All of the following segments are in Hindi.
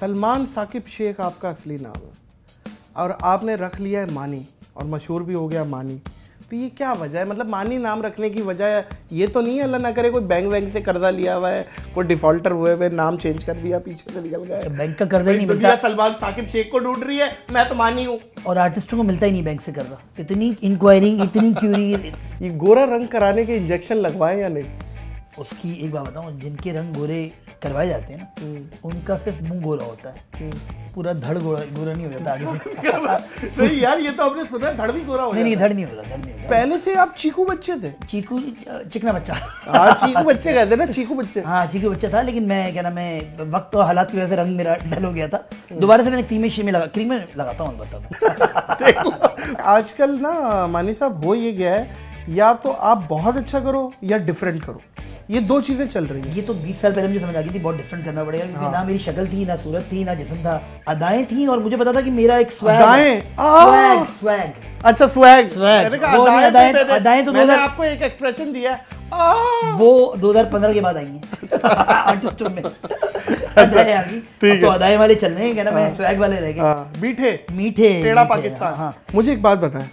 सलमान साकिब शेख आपका असली नाम है और आपने रख लिया है मानी और मशहूर भी हो गया मानी तो ये क्या वजह है मतलब मानी नाम रखने की वजह ये तो नहीं है अल्लाह ना करे कोई बैंक बैंक से कर्जा लिया हुआ है कोई डिफॉल्टर हुए हुए नाम चेंज कर दिया पीछे से निकल गया बैंक का कर्जा ही नहीं तो मिलता सलमान साकिब शेख को ढूंढ रही है मैं तो मानी हूँ और आर्टिस्टों को मिलता ही नहीं बैंक से कर्जा इतनी इंक्वायरी इतनी क्यूरी ये गोरा रंग कराने के इंजेक्शन लगवाए या नहीं उसकी एक बात बताऊँ जिनके रंग गोरे करवाए जाते हैं ना हम्म। उनका सिर्फ मुंह गोरा होता है हम्म। पूरा धड़ गोरा गोरा नहीं हो जाता आगे से नहीं यार ये तो आपने सुना धड़ भी गोरा हो नहीं नहीं धड़ नहीं होता धड़ नहीं पहले से आप चीकू बच्चे थे चीकू चिकना बच्चा हाँ चीकू बच्चे कहते ना चीकू बच्चे हाँ चीकू बच्चा था लेकिन मैं क्या नाम है वक्त और हालात की वजह से रंग मेरा डल हो गया था हम्म। दोबारा से मैंने क्रीमे शीमे लगा क्रीमे लगाता हूँ बताओ आजकल ना मानी साहब हो ये गया है या तो आप बहुत अच्छा करो या डिफरेंट करो ये दो चीज़ें चल रही है ये तो बीस साल पहले मुझे समझ आ गई थी बहुत डिफरेंट करना पड़ेगा क्योंकि हाँ। ना मेरी शक्ल थी ना सूरत थी ना जिसम था अदाएं थी और मुझे पता था कि मेरा एक स्वैग स्वैग स्वैग अच्छा स्वैग स्वैग अदाएं तो मैंने आपको एक एक्सप्रेशन दिया वो 2015 के बाद आई हैं अच्छा, तो अदाए वाले चल रहे हैं कहना मैं स्वैग हाँ। वाले रह गए हाँ, मीठे मीठे टेढ़ा पाकिस्तान हाँ। मुझे एक बात बताएं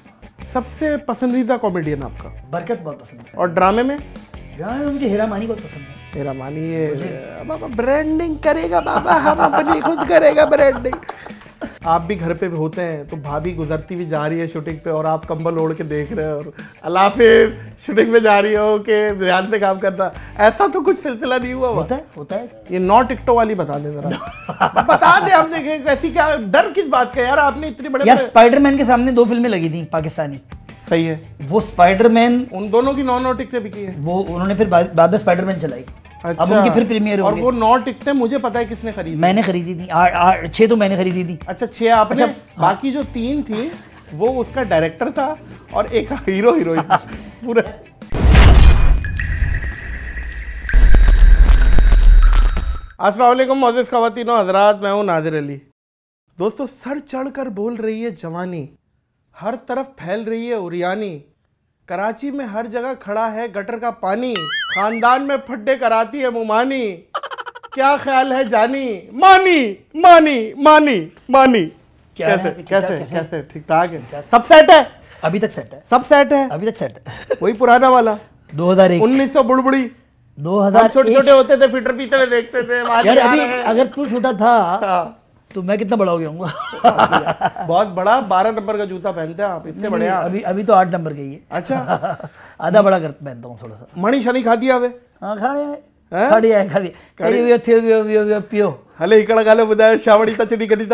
सबसे पसंदीदा कॉमेडियन आपका बरकत बहुत पसंद है और ड्रामे में मुझे तो हेरा मानी बहुत पसंद है हेरा मानी है बाबा ब्रांडिंग करेगा बाबा हम अपनी खुद करेगा ब्रांडिंग आप भी घर पे भी होते हैं तो भाभी गुजरती भी जा रही है शूटिंग पे और आप कंबल ओढ़ के देख रहे हो और अलाफिब शूटिंग पे जा रही हो के ध्यान से काम करता ऐसा तो कुछ सिलसिला नहीं हुआ होता है होता है ये नौ टिकटो वाली बता दे जरा बता दे दें हमने कैसी क्या डर किस बात का यार आपने इतनी बड़ी स्पाइडरमैन के सामने दो फिल्में लगी थी पाकिस्तानी सही है वो स्पाइडरमैन उन दोनों की नॉन नौ बिकी है वो उन्होंने फिर बाद में स्पाइडरमैन चलाई अच्छा। अब उनकी फिर प्रीमियर और वो नौ टिकटें मुझे पता है किसने खरीदी मैंने खरीदी थी छह तो मैंने खरीदी थी अच्छा छह आप अच्छा, हाँ। बाकी जो तीन थी वो उसका डायरेक्टर था और एक हीरो हीरो हीरोइन पूरा असलम मोजिज़ खातिन हजरात मैं हूँ नादिर अली दोस्तों सर चढ़कर बोल रही है जवानी हर तरफ फैल रही है उरियानी कराची में हर जगह खड़ा है गटर का पानी खानदान में फट्टे कराती है मुमानी क्या ख्याल है जानी मानी मानी मानी मानी कैसे कैसे कैसे ठीक ठाक है सब सेट है अभी तक सेट है सब सेट है अभी तक सेट है वही पुराना वाला दो हजार उन्नीस सौ बुड़बुड़ी दो हजार छोटे छोटे होते थे फिटर पीते हुए देखते थे अगर तू छोटा था हाँ। तो मैं कितना बड़ा हो गया हूँ बहुत बड़ा बारह नंबर का जूता पहनते हैं आप इतने बड़े हैं अभी अभी तो आठ नंबर के ही है अच्छा आधा बड़ा कर पहनता हूँ थोड़ा सा मणि शनि खा दिया वे हाँ खा रहे हैं हले चिड़ी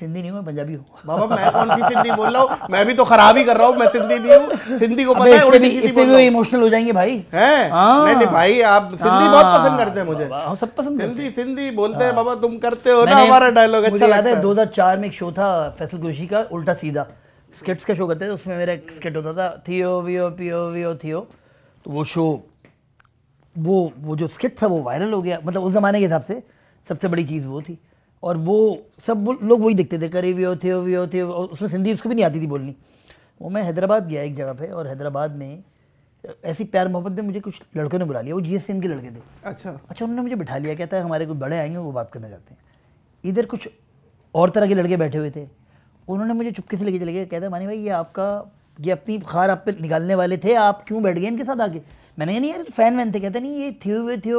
सिंधी नहीं हूँ पंजाबी हूँ बाबा मैं कौन सी सिंधी बोल रहा हूँ मैं भी तो खराब ही कर रहा हूँ मैं सिंधी नहीं हूँ सिंधी को पता है इमोशनल हो जाएंगे भाई हैं नहीं नहीं भाई आप सिंधी बहुत पसंद करते हैं मुझे हम सब पसंद सिंधी सिंधी बोलते हैं बाबा तुम करते हो ना हमारा डायलॉग अच्छा लगता है में एक शो था फैसल कुरैशी का उल्टा सीधा स्किट्स का शो करते थे उसमें मेरा स्किट होता था थियो वियो पियो वियो थियो तो वो शो वो वो जो स्किट था वो वायरल हो गया मतलब उस ज़माने के हिसाब से सबसे बड़ी चीज़ वो थी और वो सब वो, लोग वही देखते थे करे वी होते वी होते और उसमें सिंधी उसको भी नहीं आती थी बोलनी वो मैं हैदराबाद गया एक जगह पे और हैदराबाद में ऐसी प्यार मोहब्बत में मुझे कुछ लड़कों ने बुला लिया वो जी एस के लड़के थे अच्छा अच्छा उन्होंने मुझे बिठा लिया कहता है हमारे कुछ बड़े आएंगे वो बात करना चाहते हैं इधर कुछ और तरह के लड़के बैठे हुए थे उन्होंने मुझे चुपके से लेके चले गए कहते हैं मानी भाई ये आपका ये अपनी खार आप पे निकालने वाले थे आप क्यों बैठ गए इनके साथ आके मैंने कहा नहीं यार फ़ैन वैन थे कहते नहीं ये थे हुए थे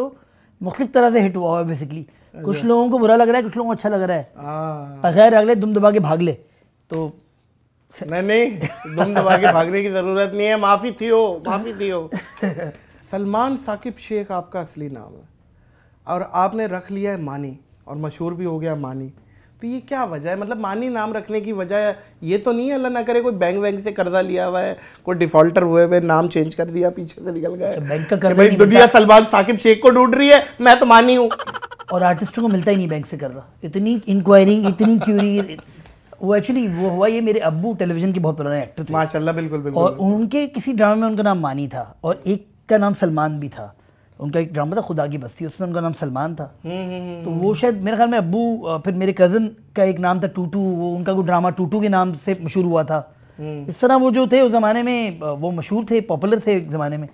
मुख्तु तरह से हिट हुआ हुआ बेसिकली अच्छा। कुछ लोगों को बुरा लग रहा है कुछ लोगों को अच्छा लग रहा है हाँ। बगैर अगले दुम दबा के भाग ले तो नहीं नहीं दुम दबा के भागने की ज़रूरत नहीं है माफ़ी थी हो माफ़ी थी हो सलमान साकिब शेख आपका असली नाम है और आपने रख लिया है मानी और मशहूर भी हो गया मानी तो ये क्या वजह है मतलब मानी नाम रखने की वजह ये तो नहीं है अल्लाह ना करे कोई बैंक वैंक से कर्जा लिया हुआ है कोई डिफॉल्टर हुए हुए नाम चेंज कर दिया पीछे से निकल गया अच्छा, बैंक का कर्जा दुनिया सलमान साकिब शेख को ढूंढ रही है मैं तो मानी हूँ और आर्टिस्टों को मिलता ही नहीं बैंक से कर्जा इतनी इंक्वायरी इतनी क्यूरी वो एक्चुअली वो हुआ ये मेरे अबू टेलीविजन के बहुत पुराने एक्टर थे माशाल्लाह बिल्कुल बिल्कुल और उनके किसी ड्रामा में उनका नाम मानी था और एक का नाम सलमान भी था उनका एक ड्रामा था खुदा की बस्ती उसमें उनका नाम सलमान था हम्म, हम्म, हम्म, तो वो शायद मेरे ख्याल में अबू फिर मेरे कज़न का एक नाम था टूटू वो उनका कोई ड्रामा टूटू के नाम से मशहूर हुआ था इस तरह वो जो थे उस ज़माने में वो मशहूर थे पॉपुलर थे एक ज़माने में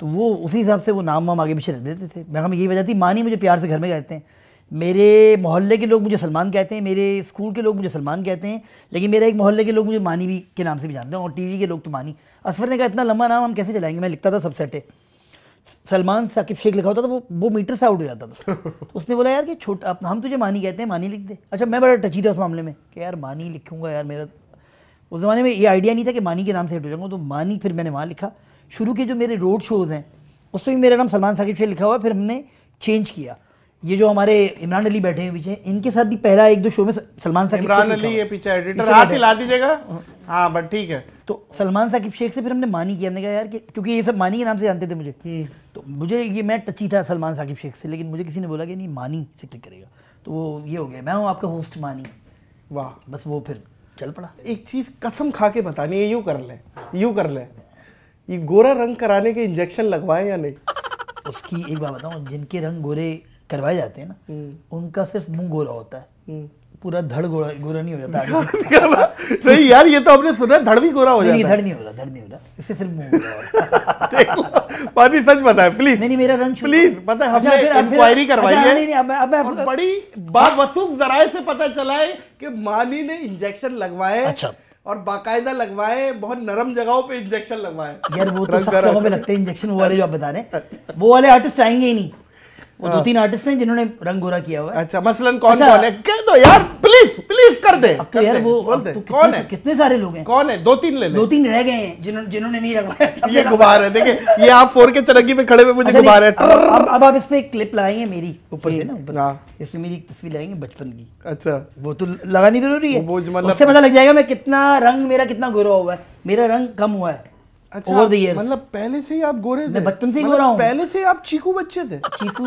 तो वो उसी हिसाब से वो नाम वाम आगे पीछे रख देते थे मेरे ख्याल में यही वजह थी माँ मुझे प्यार से घर में कहते हैं मेरे मोहल्ले के लोग मुझे सलमान कहते हैं मेरे स्कूल के लोग मुझे सलमान कहते हैं लेकिन मेरे एक मोहल्ले के लोग मुझे मानी भी के नाम से भी जानते हैं और टीवी के लोग तो मानी असफर ने कहा इतना लंबा नाम हम कैसे चलाएंगे मैं लिखता था सबसेटे सलमान साकिब शेख लिखा होता था वो वो मीटर से आउट हो जाता था तो उसने बोला यार कि छोटा हम तुझे मानी कहते हैं मानी लिख दे अच्छा मैं बड़ा टची था उस मामले में कि यार मानी लिखूंगा यार मेरा उस ज़माने में ये आइडिया नहीं था कि मानी के नाम से हिट हो जाऊँगा तो मानी फिर मैंने वहाँ लिखा शुरू के जो मेरे रोड शोज़ हैं उसमें भी मेरा नाम सलमान साकिब शेख लिखा हुआ फिर हमने चेंज किया ये जो हमारे इमरान अली बैठे हैं पीछे इनके साथ भी पहला एक दो शो में सलमान साकिब इमरान अली ये पीछे एडिटर हाथ हिला दीजिएगा हाँ।, हाँ बट ठीक है तो सलमान साकिब शेख से फिर हमने मानी किया हमने कहा यार कि क्योंकि ये सब मानी के नाम से जानते थे मुझे हम्म। तो मुझे ये मैं टची था सलमान साकिब शेख से लेकिन मुझे किसी ने बोला कि नहीं मानी से क्लिक करेगा तो वो ये हो गया मैं हूँ आपका होस्ट मानी वाह बस वो फिर चल पड़ा एक चीज़ कसम खा के पता नहीं यूँ कर लें यूँ कर लें ये गोरा रंग कराने के इंजेक्शन लगवाए या नहीं उसकी एक बात बताऊँ जिनके रंग गोरे करवाए जाते हैं ना हम्म। उनका सिर्फ मुंह गोरा होता है हम्म। पूरा धड़ गोरा गोरा नहीं हो जाता नहीं यार ये तो आपने सुना है धड़ भी गोरा हो जाता धड़ नहीं हो रहा धड़ नहीं हो रहा इससे सिर्फ मुंह गोरा पानी सच बताए प्लीज नहीं मेरा रंग प्लीज पता है अच्छा, हमने इंक्वायरी अच्छा, करवाई है नहीं नहीं अब मैं बड़ी बावसूख जराए से पता चला है कि मानी ने इंजेक्शन लगवाए अच्छा और बाकायदा लगवाए बहुत नरम जगहों पे इंजेक्शन लगवाए यार वो तो सब जगहों पे लगते हैं इंजेक्शन वो वाले जो आप बता रहे हैं अच्छा। वो वाले आर्टिस्ट आएंगे ही नहीं वो दो हाँ। तीन आर्टिस्ट हैं जिन्होंने रंग गोरा किया हुआ है अच्छा मसलन कौन अच्छा, कौन है कह दो यार प्लीज प्लीज कर दे अब तो यार वो तो कौन है कितने सारे लोग हैं कौन है दो तीन ले दो तीन रह गए हैं जिन्होंने जिन्होंने नहीं रंगवाया ये गुब्बार है देखिए ये आप फोर के चरंगी में खड़े हुए मुझे अच्छा, गुब्बार है अब अब आप इसमें क्लिप लाएंगे मेरी ऊपर से ना ऊपर हाँ। इसमें मेरी तस्वीर लाएंगे बचपन की अच्छा वो तो लगानी जरूरी है मतलब- उससे पता लग जाएगा मैं कितना रंग मेरा कितना गोरा हुआ है मेरा रंग कम हुआ है अच्छा मतलब पहले से ही आप गोरे थे बचपन से ही गोरा मतलब पहले से आप चीकू बच्चे थे चीकू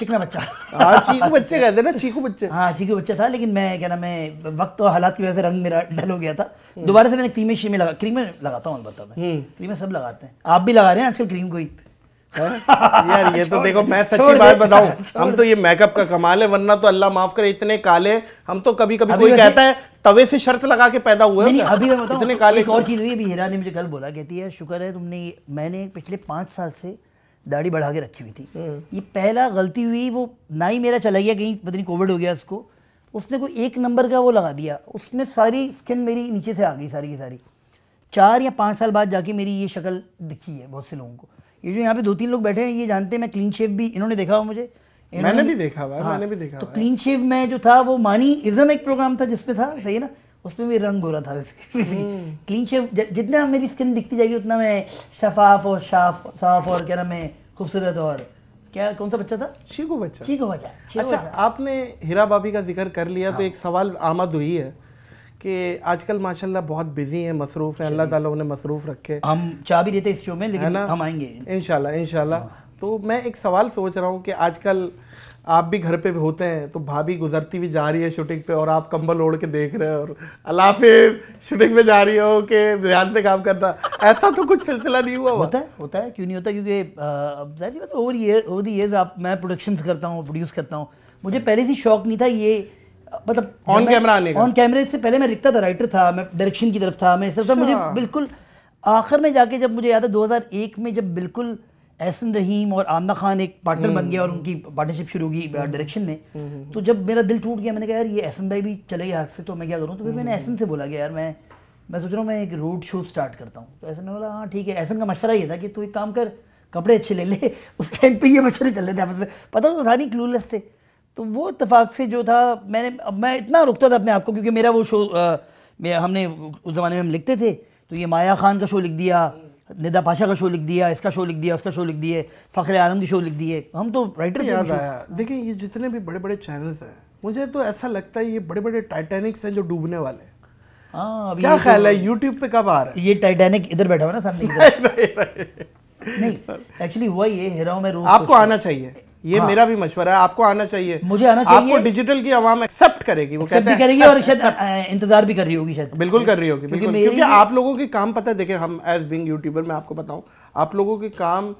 चिकना बच्चा हाँ चीकू बच्चे कहते ना चीकू बच्चे हाँ, चीकू बच्चा था लेकिन मैं क्या ना मैं वक्त और हालात की वजह से रंग मेरा डल हो गया था दोबारा से मैंने क्रीमें लगा क्रीमें लगाता हूँ बताओ मैं हम्म। सब लगाते हैं आप भी लगा रहे हैं आजकल क्रीम कोई हाँ? हाँ, यार ये तो देखो मैं सच्ची बात बताऊं हम तो ये मेकअप का कमाल है वरना तो अल्लाह माफ करे इतने काले हम तो कभी कभी कोई कहता है तवे से शर्त लगा के पैदा हुए नहीं, अभी मैं इतने काले एक और चीज़ हुई भी हीरा ने मुझे कल बोला कहती है शुक्र है तुमने मैंने पिछले पांच साल से दाढ़ी बढ़ा के रखी हुई थी हम्म। ये पहला गलती हुई वो ना ही मेरा चला गया कहीं पता नहीं कोविड हो गया उसको उसने कोई एक नंबर का वो लगा दिया उसमें सारी स्किन मेरी नीचे से आ गई सारी की सारी चार या पाँच साल बाद जाके मेरी ये शक्ल दिखी है बहुत से लोगों को ये जो यहाँ पे दो तीन लोग बैठे हैं ये जानते हैं मैं क्लीन शेव भी इन्होंने देखा हुआ मुझे मैंने भी देखा हुआ हाँ, मैंने भी देखा तो क्लीन शेव में जो था वो मानी इज्म एक प्रोग्राम था जिसमें था सही है ना उसमें भी रंग गोरा था वैसे क्लीन शेव जितना मेरी स्किन दिखती जाएगी उतना मैं शफाफ और शाफ साफ और क्या नाम है खूबसूरत और क्या कौन सा बच्चा था चीकू बच्चा चीकू बच्चा अच्छा आपने हीरा बाबी का जिक्र कर लिया तो हाँ। एक सवाल आमद हुई है कि आजकल माशाल्लाह बहुत बिजी हैं मसरूफ़ हैं अल्लाह ताला उन्हें मसरूफ़ रखे हम चाह भी देते इस शो में लेकिन हम आएंगे इन इंशाल्लाह हाँ। तो मैं एक सवाल सोच रहा हूँ कि आजकल आप भी घर पे होते हैं तो भाभी गुजरती हुई जा रही है शूटिंग पे और आप कंबल ओढ़ के देख रहे हो और अलाफे शूटिंग पे जा रही हो कि ध्यान पे काम करना ऐसा तो कुछ सिलसिला नहीं हुआ होता है होता है क्यों नहीं होता क्योंकि जाहिर बात ओवर ईयर ओवर आप मैं प्रोडक्शंस करता हूँ प्रोड्यूस करता हूँ मुझे पहले से शौक नहीं था ये मतलब ऑन कैमरा आने ऑन कैमरे से पहले मैं लिखता था राइटर था मैं डायरेक्शन की तरफ था मैं सब मुझे अच्छा। बिल्कुल आखिर में जाके जब मुझे याद है 2001 में जब बिल्कुल एहसन रहीम और आमना खान एक पार्टनर बन गया और हम्म। उनकी पार्टनरशिप शुरू हुई डायरेक्शन हम्म। में हम्म, तो जब मेरा दिल टूट गया मैंने कहा यार ये एहसन भाई भी चले गए हाथ से तो मैं क्या करूँ तो फिर मैंने एहसन से बोला कि यार मैं मैं सोच रहा हूँ मैं एक रोड शो स्टार्ट करता हूँ तो ऐसे ने बोला हाँ ठीक है ऐसा का मशवरा ये था कि तू एक काम कर कपड़े अच्छे ले ले उस टाइम पे ये मशवरे चल रहे थे आपस में पता तो सारी क्लूलेस थे तो वो इतफाक़ से जो था मैंने मैं इतना रुकता था अपने आप को क्योंकि मेरा वो शो आ, हमने उस ज़माने में हम लिखते थे तो ये माया खान का शो लिख दिया निदा पाशा का शो लिख दिया इसका शो लिख दिया उसका शो लिख दिए फ़खर आलम की शो लिख दिए हम तो राइटर याद आया देखिए ये जितने भी बड़े बड़े चैनल्स हैं मुझे तो ऐसा लगता है ये बड़े बड़े टाइटेनिक्स हैं जो डूबने वाले हैं हाँ क्या तो ख्याल है यूट्यूब पे कब आ रहा है ये टाइटैनिक इधर बैठा हुआ ना सामने नहीं एक्चुअली हुआ ये हेरा में रोज आपको आना चाहिए ये हाँ। मेरा भी मशवरा है आपको आना चाहिए मुझे आना चाहिए आपको डिजिटल की आवाम एक्सेप्ट करेगी वो कहते हैं करेगी और शायद इंतजार भी कर रही होगी शायद बिल्कुल कर रही होगी बिल्कुल क्योंकि आप लोगों के काम पता है देखे हम एज बिंग यूट्यूबर मैं आपको बताऊं आप लोगों के काम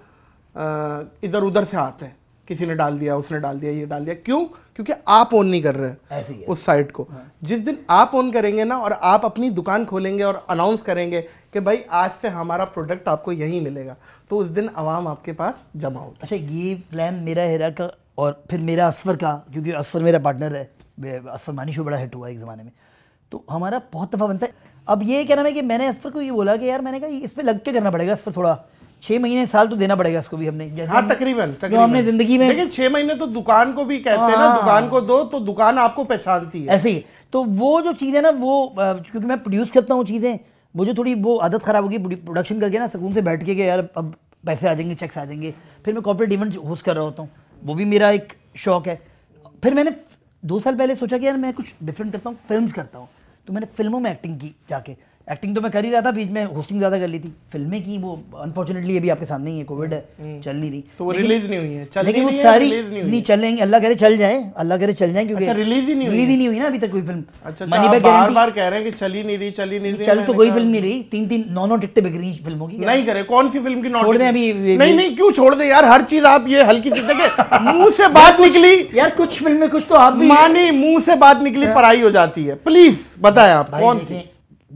इधर उधर से आते हैं किसी ने डाल दिया उसने डाल दिया ये डाल दिया क्यों क्योंकि आप ऑन नहीं कर रहे हैं उस साइट को हाँ। जिस दिन आप ऑन करेंगे ना और आप अपनी दुकान खोलेंगे और अनाउंस करेंगे कि भाई आज से हमारा प्रोडक्ट आपको यहीं मिलेगा तो उस दिन आवाम आपके पास जमा होगा अच्छा ये प्लान मेरा हेरा का और फिर मेरा असफर का क्योंकि असफर मेरा पार्टनर है असफर मानी शो बड़ा हिट हुआ एक ज़माने में तो हमारा बहुत दफ़ा बनता है अब ये क्या नाम है कि मैंने असफर को ये बोला कि यार मैंने कहा इस पर लग के करना पड़ेगा असफर थोड़ा छह महीने साल तो देना पड़ेगा इसको भी हमने जैसे हाँ तकरीबन तकरीबन हमने जिंदगी में लेकिन छह महीने तो दुकान को भी कहते हैं ना हाँ। दुकान को दो तो दुकान आपको पहचानती है ऐसे ही तो वो जो चीज़ है ना वो क्योंकि मैं प्रोड्यूस करता हूँ चीज़ें मुझे थोड़ी वो आदत ख़राब होगी प्रोडक्शन करके ना सुकून से बैठ के यार अब पैसे आ जाएंगे चेक्स आ जाएंगे फिर मैं कॉर्पोरेट इवेंट होस्ट कर रहा होता हूँ वो भी मेरा एक शौक है फिर मैंने दो साल पहले सोचा कि यार मैं कुछ डिफरेंट करता हूँ फिल्म करता हूँ तो मैंने फिल्मों में एक्टिंग की जाके एक्टिंग तो मैं कर ही रहा था बीच में होस्टिंग ज़्यादा कर ली थी फिल्में की वो अनफॉर्चुनेटली अभी आपके सामने ही है कोविड है हम्म। चल नहीं रही तो वो रिलीज नहीं हुई है लेकिन वो सारी नहीं चलेंगे अल्लाह करे चल जाए अल्लाह करे चल जाए क्योंकि रिलीज अच्छा, ही नहीं रिलीज ही नहीं हुई ना अभी तक कोई फिल्म मनी बैग बार बार कह रहे हैं कि चली नहीं रही चली नहीं रही चल तो कोई फिल्म नहीं रही तीन तीन नौ नौ टिकटें बिक रही फिल्मों की नहीं करे कौन सी फिल्म की नौ छोड़ दे अभी नहीं नहीं क्यों छोड़ दे यार हर चीज आप ये हल्की सी देखे मुंह से बात निकली यार कुछ फिल्म में कुछ तो आप मानी मुंह से बात निकली हाँ। पढ़ाई हो जाती है प्लीज बताए आप कौन सी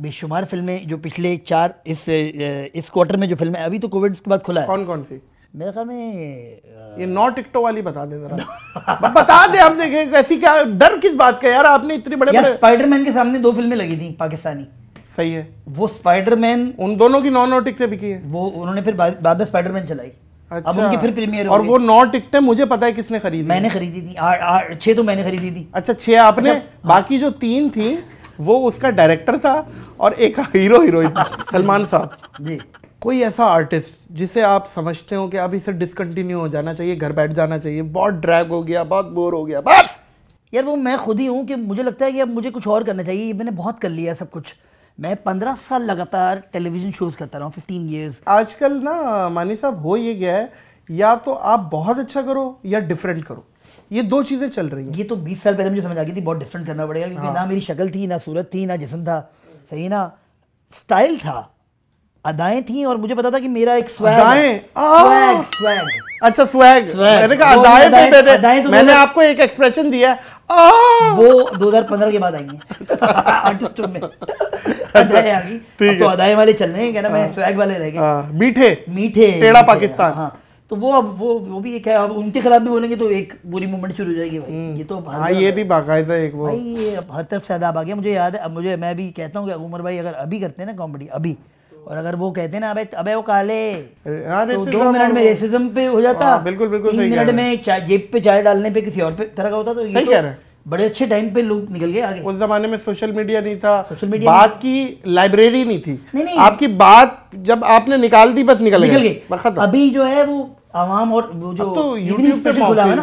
बेशुमार फिल्में जो पिछले चार इस इस क्वार्टर में जो फिल्म है अभी तो कोविड के बाद खुला है कौन कौन सी मेरे ख्याल में ये नौ टिकटो वाली बता दे जरा बता दे हम देखें कैसी क्या डर किस बात का यार आपने इतनी बड़े यार स्पाइडरमैन के सामने दो फिल्में लगी थी पाकिस्तानी सही है वो स्पाइडरमैन उन दोनों की नौ नौ टिकटें बिकी है वो उन्होंने फिर बाद में स्पाइडरमैन चलाई अच्छा। अब उनकी फिर प्रीमियर और वो नौ टिकटें मुझे पता है किसने खरीदी मैंने खरीदी थी छह तो मैंने खरीदी थी अच्छा छह आपने अच्छा, हाँ। बाकी जो तीन थी वो उसका डायरेक्टर था और एक हीरो हीरोइन था सलमान साहब जी कोई ऐसा आर्टिस्ट जिसे आप समझते हो कि अब इसे डिसकंटिन्यू हो जाना चाहिए घर बैठ जाना चाहिए बहुत ड्रैग हो गया बहुत बोर हो गया बस यार वो मैं खुद ही हूँ कि मुझे लगता है कि अब मुझे कुछ और करना चाहिए ये मैंने बहुत कर लिया सब कुछ मैं पंद्रह साल लगातार टेलीविजन शोज करता रहा हूँ फिफ्टीन ईयर्स आजकल ना मानी साहब हो ये गया है या तो आप बहुत अच्छा करो या डिफरेंट करो ये दो चीज़ें चल रही हैं ये तो बीस साल पहले मुझे समझ आ गई थी बहुत डिफरेंट करना पड़ेगा क्योंकि हाँ। ना मेरी शक्ल थी ना सूरत थी ना जिसम था सही ना स्टाइल था अदाएं थी और मुझे पता था कि मेरा एक स्वैग स्वैग स्वैग अच्छा स्वैग मैंने कहा अदाएं पे मैंने अदाएं तो मैंने आपको एक एक्सप्रेशन दिया आ, वो 2015 के बाद आएंगे आर्टिस्टों में अच्छा, अच्छा है आगे तो अदाएं वाले चल रहे हैं क्या ना मैं स्वैग वाले रह गए हाँ, मीठे मीठे टेढ़ा पाकिस्तान हाँ तो वो अब वो वो भी एक है अब उनके खिलाफ भी बोलेंगे तो एक बुरी मूवमेंट शुरू हो जाएगी भाई हम्म। ये तो हाँ ये भी बाकायदा एक वो भाई ये हर तरफ से आदाब आ गया मुझे याद है अब मुझे मैं भी कहता हूँ कि उमर भाई अगर अभी करते हैं ना कॉमेडी अभी और अगर वो कहते ना अबे अबे वो काले हाँ, तो दो मिनट में रेसिज्म पे हो जाता हाँ, बिल्कुल बिल्कुल मिनट में जेब पे चाय डालने पे किसी और पे तरह का होता तो सही तो कह रहे हैं बड़े अच्छे टाइम पे लोग निकल गए आगे उस जमाने में सोशल मीडिया नहीं था सोशल मीडिया बात की लाइब्रेरी नहीं थी नहीं नहीं आपकी बात जब आपने निकाल दी बस निकल निकल गई अभी जो है वो आवाम और वो जो तो पे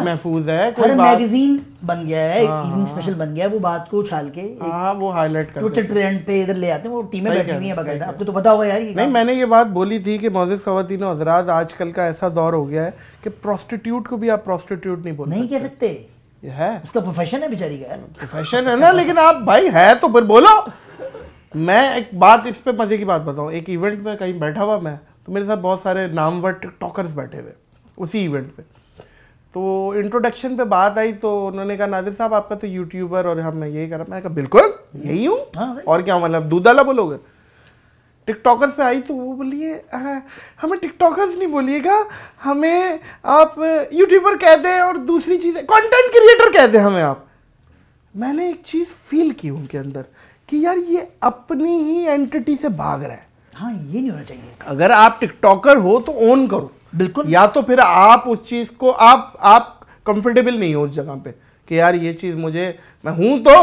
महफूज है हर मैगजीन बन गया है इवनिंग हाँ, स्पेशल हाँ। बन गया है वो बात को उछाल के हाँ, वो हाईलाइट कर ट्विटर ट्रेंड पे इधर ले आते हैं वो टीमें बैठी हुई है बकायदा आपको तो पता होगा यार ये नहीं मैंने ये बात बोली थी कि मोजिज खवतिन हजरात आजकल का ऐसा दौर हो गया है कि प्रोस्टिट्यूट को भी आप प्रोस्टिट्यूट नहीं बोल नहीं कह सकते है उसका प्रोफेशन है बेचारी का प्रोफेशन है ना लेकिन आप भाई है तो फिर बोलो मैं एक बात इस पे मजे की बात बताऊँ एक इवेंट में कहीं बैठा हुआ मैं तो मेरे साथ बहुत सारे नामवर टॉकर्स बैठे हुए उसी इवेंट पे तो इंट्रोडक्शन पे बात आई तो उन्होंने कहा नादिर साहब आपका तो यूट्यूबर और हम मैं यही कर रहा मैंने कहा बिल्कुल यही हूँ हाँ और क्या मतलब दूधाला बोलोगे टिकटॉकर्स पे आई तो वो बोलिए हमें टिकटॉकर्स नहीं बोलिएगा हमें आप यूट्यूबर कह दें और दूसरी चीज़ कंटेंट क्रिएटर कह दें हमें आप मैंने एक चीज़ फील की उनके अंदर कि यार ये अपनी ही एंटिटी से भाग रहा है हाँ ये नहीं होना चाहिए अगर आप टिकटॉकर हो तो ओन करो बिल्कुल या तो फिर आप उस चीज़ को आप आप कंफर्टेबल नहीं हो उस जगह पे कि यार ये चीज़ मुझे मैं हूँ तो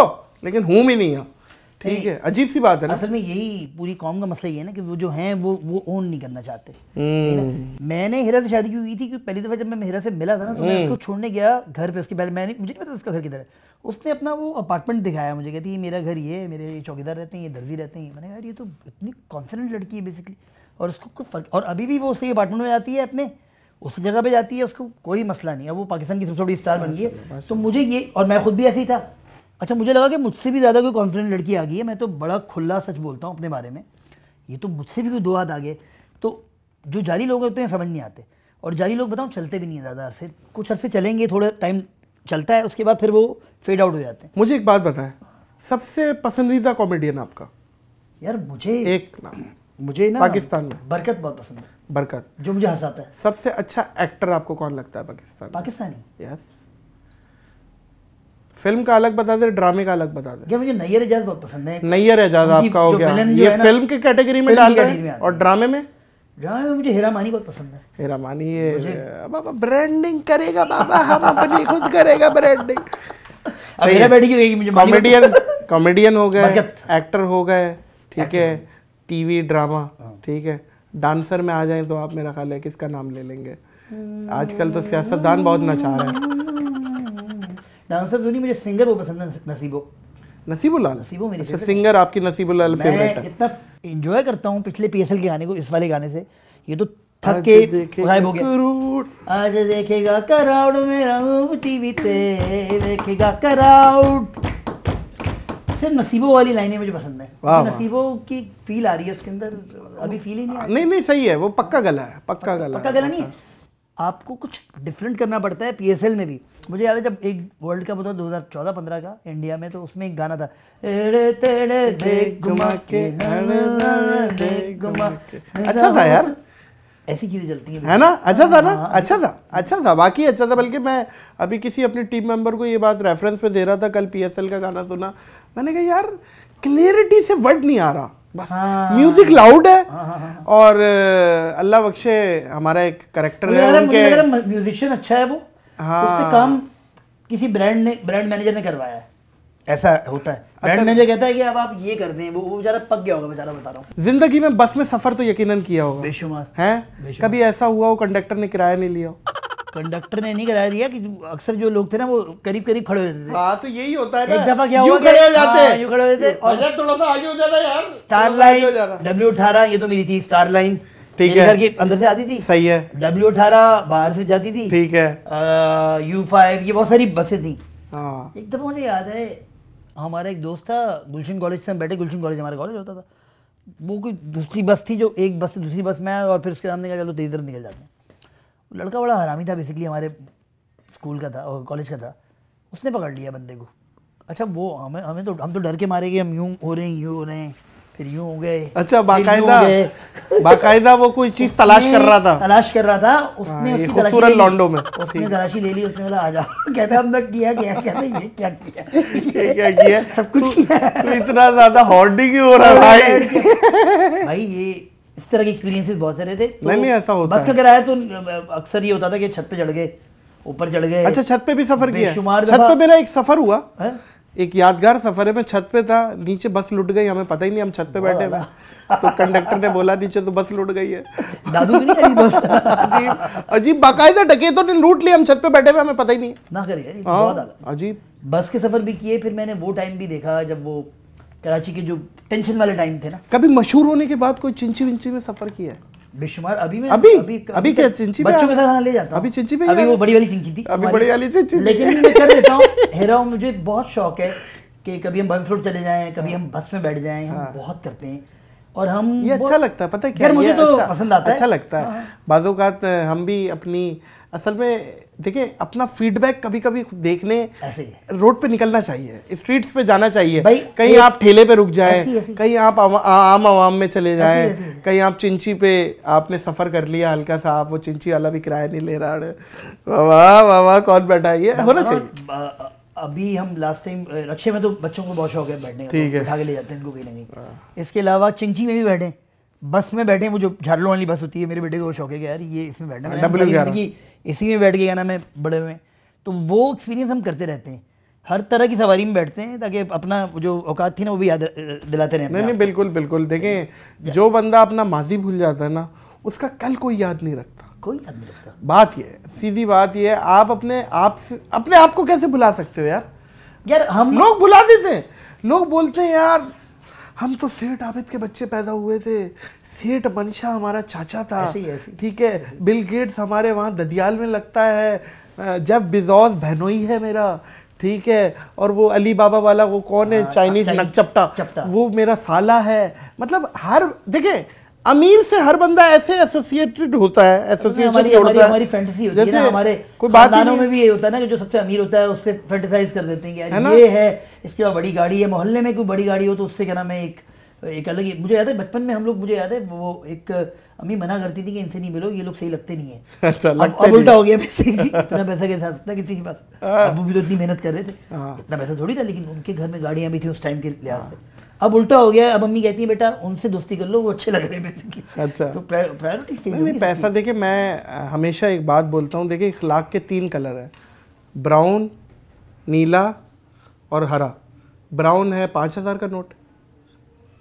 लेकिन हूँ भी नहीं आप ठीक है अजीब सी बात है ना असल में यही पूरी कॉम का मसला ये है ना कि वो जो हैं वो वो ओन नहीं करना चाहते हम्म। मैंने हिरा से शादी की हुई थी क्योंकि पहली दफ़ा जब मैं हिरा से मिला था ना तो मैं हम्म। उसको छोड़ने गया घर पे उसके पहले मैंने मुझे नहीं पता उसका घर किधर है उसने अपना वो अपार्टमेंट दिखाया मुझे कहती है मेरा घर ये मेरे चौकीदार रहते हैं ये दर्जी रहते हैं मैंने यार ये तो इतनी कॉन्फिडेंट लड़की है बेसिकली और उसको कोई फर्क और अभी भी वो उसी अपार्टमेंट में जाती है अपने उस जगह पे जाती है उसको कोई मसला नहीं है वो पाकिस्तान की सबसे बड़ी स्टार बन गई है तो मुझे ये और मैं खुद भी ऐसी था अच्छा मुझे लगा कि मुझसे भी ज़्यादा कोई कॉन्फिडेंट लड़की आ गई है मैं तो बड़ा खुला सच बोलता हूँ अपने बारे में ये तो मुझसे भी कोई दो हाथ आ गए तो जो जाली लोग होते हैं समझ नहीं आते और जाली लोग बताऊँ चलते भी नहीं ज़्यादा अरसे कुछ अरसे चलेंगे थोड़ा टाइम चलता है उसके बाद फिर वो फेड आउट हो जाते हैं मुझे एक बात बताएं सबसे पसंदीदा कॉमेडियन आपका यार मुझे एक नाम मुझे ना पाकिस्तान में बरकत बहुत पसंद है बरकत जो मुझे हंसाता है सबसे अच्छा एक्टर आपको कौन लगता है पाकिस्तान पाकिस्तानी यस फिल्म का अलग बता दे ड्रामे का अलग बता दे मुझे नैयर एजाज बहुत पसंद है नैयर एजाज आपका हो गया ये फिल्म के कैटेगरी में डाल रहे हैं और ड्रामे में ड्रामे में मुझे हेरा मानी बहुत पसंद है हेरा मानी ये बाबा ब्रांडिंग करेगा बाबा हम अपनी खुद करेगा ब्रांडिंग हेरा बैठी मुझे कॉमेडियन कॉमेडियन हो गए एक्टर हो गए ठीक है टीवी ड्रामा हाँ। ठीक है डांसर में आ जाए तो आप मेरा ख्याल है किसका नाम ले लेंगे hmm। आजकल तो सियासतदान बहुत नचा रहे हैं डांसर जो नहीं मुझे सिंगर वो पसंद है नसीबो नसीबो लाल नसीबो मेरे अच्छा सिंगर आपकी नसीबो नसीबुल्लाल फेवरेट है इतना एंजॉय करता हूँ पिछले पीएसएल के गाने को इस वाले गाने से ये तो थक के गायब हो गया आज देखेगा कराउड मेरा टीवी पे देखेगा कराउड सिर्फ नसीबों वाली लाइनें मुझे पसंद है तो नसीबों की फील आ रही है उसके अंदर अभी फील ही नहीं नहीं नहीं सही है वो पक्का गला है पक्का गला पक्का गला नहीं आपको कुछ डिफरेंट करना पड़ता है पी में भी मुझे याद है जब एक वर्ल्ड कप होता दो हज़ार चौदह पंद्रह का इंडिया में तो उसमें एक गाना था एड़े तेड़े देख घुमा के देख घुमा अच्छा था यार ऐसी चीज़ें चलती हैं है ना अच्छा था ना हाँ। अच्छा था अच्छा था बाकी अच्छा था बल्कि मैं अभी किसी अपने टीम मेंबर को ये बात रेफरेंस पे दे रहा था कल पीएसएल का गाना सुना मैंने कहा यार क्लियरिटी से वर्ड नहीं आ रहा बस म्यूजिक हाँ। लाउड है हाँ, हाँ, हाँ। और अल्लाह बख्शे हमारा एक करेक्टर है उनके म्यूजिशियन अच्छा है वो हाँ उससे काम किसी ब्रांड ने ब्रांड मैनेजर ने करवाया है ऐसा होता है ब्रांड अच्छा। मैनेजर कहता है कि अब आप ये कर दें वो बेचारा पक गया होगा बेचारा बता रहा हूँ जिंदगी में बस में सफर तो यकीनन किया होगा बेशुमार है कभी ऐसा हुआ हो कंडक्टर ने किराया नहीं लिया हो कंडक्टर ने नहीं कराया दिया कि अक्सर जो लोग थे ना वो करीब करीब खड़े होते थे हाँ तो यही होता है एक दफा क्या हुआ खड़े हो जाते हैं हाँ, यू खड़े होते थे और थोड़ा सा आगे हो जाना यार स्टार लाइन डब्ल्यू अठारह ये तो मेरी थी स्टार लाइन ठीक है घर के अंदर से आती थी सही है डब्ल्यू अठारह बाहर से जाती थी ठीक है यू फाइव ये बहुत सारी बसें थी हाँ। एक दफ़ा मुझे याद है हमारा एक दोस्त था गुलशन कॉलेज से हम बैठे गुलशन कॉलेज हमारा कॉलेज होता था वो कोई दूसरी बस थी जो एक बस से दूसरी बस में आया और फिर उसके सामने क्या चलो तेजी तरफ निकल जाते हैं लड़का बड़ा हरामी था बेसिकली हमारे स्कूल का था और कॉलेज का था उसने पकड़ लिया बंदे को अच्छा वो हमें हमें तो हम तो डर के मारे गए हम यूं हो रहे हैं यूं हो रहे हैं फिर यूं हो गए अच्छा बाकायदा बाकायदा वो कोई चीज तलाश कर रहा था तलाश कर रहा था उसने हाँ, उसकी खूबसूरत लॉन्डो में उसने तलाशी ले ली उसने बोला आ जाओ कहते हम तक किया क्या कहते ये क्या किया ये क्या किया सब कुछ किया इतना ज्यादा हॉर्डिंग ही हो रहा भाई भाई ये इस तरह के एक्सपीरियंसेस बहुत सारे थे तो नहीं नहीं ऐसा होता बस का कराया तो अक्सर ये होता था कि छत पे चढ़ गए ऊपर चढ़ गए अच्छा छत पे भी सफर किया छत पे मेरा एक सफर हुआ हाँ? एक यादगार सफर है मैं छत पे था नीचे बस लुट गई हमें पता ही नहीं हम छत पे बैठे हैं तो कंडक्टर ने बोला नीचे तो बस लुट गई है दादू भी नहीं बस अजीब अजीब बाकायदा डकैतों ने लूट लिया हम छत पे बैठे हुए हमें पता ही नहीं ना करिए तो हाँ, अजीब बस के सफर भी किए फिर मैंने वो टाइम भी देखा जब वो कराची के जो टेंशन वाले टाइम थे ना कभी मशहूर होने के बाद कोई चिंची विंची में सफर किया है बेशुमार अभी मैं अभी अभी अभी क्या चिंची बच्चों के साथ ले जाता अभी चिंची अभी वो बड़ी वाली चिंची थी अभी बड़ी वाली चिंची लेकिन मैं कर लेता हूँ हेरा मुझे बहुत शौक है कि कभी हम बंस रोड चले जाए कभी हम बस में बैठ जाए हम हाँ। बहुत करते हैं और हम ये अच्छा लगता है पता है क्या मुझे तो अच्छा- पसंद आता है अच्छा लगता है हाँ। बाजूकात हम भी अपनी असल में देखिए अपना फीडबैक कभी कभी देखने ऐसे रोड पे निकलना चाहिए स्ट्रीट्स पे जाना चाहिए भाई कहीं आप ठेले पे रुक जाए कहीं आप आम आम आवाम में चले जाए कहीं आप चिंची पे आपने सफ़र कर लिया हल्का सा आप वो चिंची वाला भी किराया नहीं ले रहा वाह वाह वाह कौन बैठा ये हाँ, होना चाहिए अभी हम लास्ट टाइम रक्षे में तो बच्चों को बहुत शौक है बैठने का तो उठा के ले जाते हैं इनको कहीं हाँ। नहीं इसके अलावा चिंची में भी बैठे बस में बैठे वो जो झारलो वाली बस होती है मेरे बेटे को शौक है यार ये इसमें बैठना हाँ, इसी में बैठ के क्या नाम है बड़े हुए तो वो एक्सपीरियंस हम करते रहते हैं हर तरह की सवारी में बैठते हैं ताकि अपना जो औकात थी ना वो भी याद दिलाते रहें नहीं नहीं बिल्कुल बिल्कुल देखें जो बंदा अपना माजी भूल जाता है ना उसका कल कोई याद नहीं रखता कोई याद नहीं रखता बात ये सीधी बात ये है आप अपने आप से अपने आप को कैसे भुला सकते हो यार यार हम लोग भुला देते हैं लोग बोलते हैं यार हम तो सेठ आबिद के बच्चे पैदा हुए थे सेठ मनशा हमारा चाचा था ठीक है बिल गेट्स हमारे वहाँ ददियाल में लगता है जब बिजॉस बहनोई है मेरा ठीक है और वो अली बाबा वाला वो कौन है हाँ, चाइनीज हाँ, नकचपटा वो मेरा साला है मतलब हर देखें अमीर से हर बंदा ऐसे एसोसिएटेड होता है एसोसिएशन तो हमारी, हमारी, हमारी फैंटेसी होती जैसे है ना हमारे कोई खानदानों में भी ये होता है ना कि जो सबसे अमीर होता है उससे फैंटेसाइज कर देते हैं यार ये है इसके बाद बड़ी गाड़ी है मोहल्ले में कोई बड़ी गाड़ी हो तो उससे क्या नाम है एक एक अलग मुझे याद है बचपन में हम लोग मुझे याद है वो एक अम्मी मना करती थी कि इनसे नहीं मिलो ये लोग सही लगते नहीं है अच्छा अब, उल्टा हो गया इतना पैसा कैसे आ सकता किसी के पास हाँ। अब भी तो इतनी मेहनत कर रहे थे हाँ। इतना पैसा थोड़ी था लेकिन उनके घर में गाड़ियाँ भी थी उस टाइम के लिहाज से अब उल्टा हो गया अब मम्मी कहती है बेटा उनसे दोस्ती कर लो वो अच्छे लग रहे हैं अच्छा तो प्रायोरिटी चेंज नहीं, पैसा देखे मैं हमेशा एक बात बोलता हूँ देखिए इखलाक के तीन कलर हैं ब्राउन नीला और हरा ब्राउन है पाँच हज़ार का नोट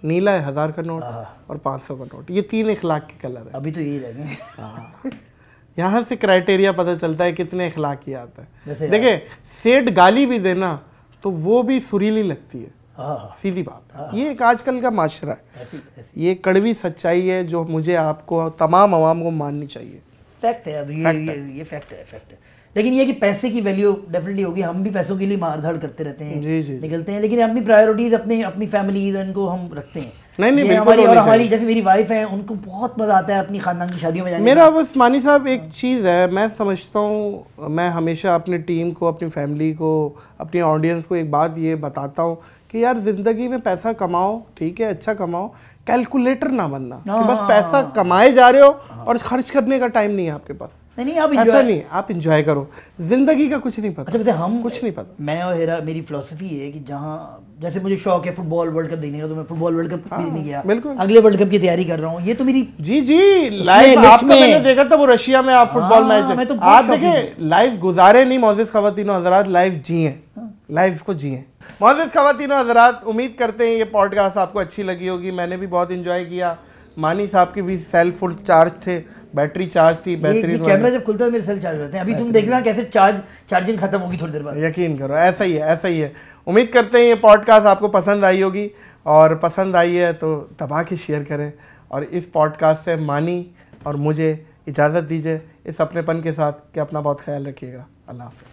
नीला है हज़ार का नोट हाँ। और पाँच सौ का नोट ये तीन इखलाक के कलर है अभी तो यही रह गए हाँ। यहाँ से क्राइटेरिया पता चलता है कितने आता है देखिए सेठ गाली भी देना तो वो भी सुरीली लगती है हाँ। सीधी बात हाँ। ये एक आजकल का माशरा है ऐसी, ऐसी। ये कड़वी सच्चाई है जो मुझे आपको तमाम आवाम को माननी चाहिए फैक्ट है अब ये फैक्ट ये, है। ये फैक्ट है फैक्ट है लेकिन ये कि पैसे की वैल्यू डेफिनेटली होगी हम भी पैसों के लिए मार धाड़ करते रहते हैं जी जी निकलते हैं लेकिन अपनी प्रायोरिटीज अपने अपनी फैमिलीज इनको हम रखते हैं नहीं नहीं हमारी और हमारी जैसे मेरी वाइफ है उनको बहुत मज़ा आता है अपनी खानदान की शादियों में जाने मेरा बस मानी साहब एक चीज़ है मैं समझता हूँ मैं हमेशा अपनी टीम को अपनी फैमिली को अपनी ऑडियंस को एक बात ये बताता हूँ कि यार ज़िंदगी में पैसा कमाओ ठीक है अच्छा कमाओ कैलकुलेटर ना बनना कि बस हाँ। पैसा कमाए जा रहे हो और खर्च करने का टाइम नहीं है आपके पास नहीं नहीं आप ऐसा नहीं आप इंजॉय करो जिंदगी का कुछ नहीं पता अच्छा हम कुछ नहीं पता मैं और हेरा मेरी फिलोसफी है कि जहाँ जैसे मुझे शौक है फुटबॉल वर्ल्ड कप देखने का तो मैं फुटबॉल वर्ल्ड कप हाँ, देखने गया बिल्कुल अगले वर्ल्ड कप की तैयारी कर रहा हूँ ये तो मेरी जी जी लाइव आपने देखा था वो रशिया में आप फुटबॉल हाँ, मैच तो आप देखे लाइव गुजारे नहीं मोजिस खातिन हजरात लाइव जिये लाइफ को जिये मोजिज़ खातिन हज़रात उम्मीद करते हैं ये पॉडकास्ट आपको अच्छी लगी होगी मैंने भी बहुत इन्जॉय किया मानी साहब की भी सेल फुल चार्ज थे बैटरी चार्ज थी बैटरी कैमरा जब खुलता है मेरे सेल चार्ज होते हैं अभी तुम देखना कैसे चार्ज चार्जिंग खत्म होगी थोड़ी देर बाद यकीन करो ऐसा ही है ऐसा ही है उम्मीद करते हैं ये पॉडकास्ट आपको पसंद आई होगी और पसंद आई है तो दबा के शेयर करें और इस पॉडकास्ट से मानी और मुझे इजाज़त दीजिए इस अपनेपन के साथ कि अपना बहुत ख्याल रखिएगा अल्लाह हाफ